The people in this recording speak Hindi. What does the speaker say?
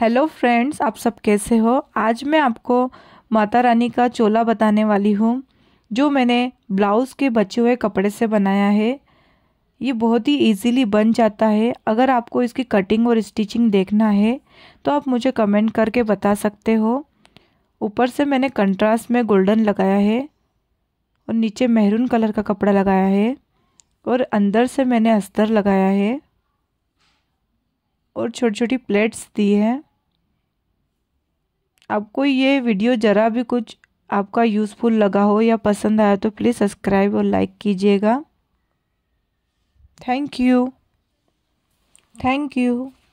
हेलो फ्रेंड्स आप सब कैसे हो आज मैं आपको माता रानी का चोला बताने वाली हूँ जो मैंने ब्लाउज़ के बचे हुए कपड़े से बनाया है ये बहुत ही इजीली बन जाता है अगर आपको इसकी कटिंग और स्टिचिंग देखना है तो आप मुझे कमेंट करके बता सकते हो ऊपर से मैंने कंट्रास्ट में गोल्डन लगाया है और नीचे मेहरून कलर का कपड़ा लगाया है और अंदर से मैंने अस्तर लगाया है और छोटी छोटी प्लेट्स दी हैं आपको ये वीडियो ज़रा भी कुछ आपका यूज़फुल लगा हो या पसंद आया तो प्लीज़ सब्सक्राइब और लाइक कीजिएगा थैंक यू थैंक यू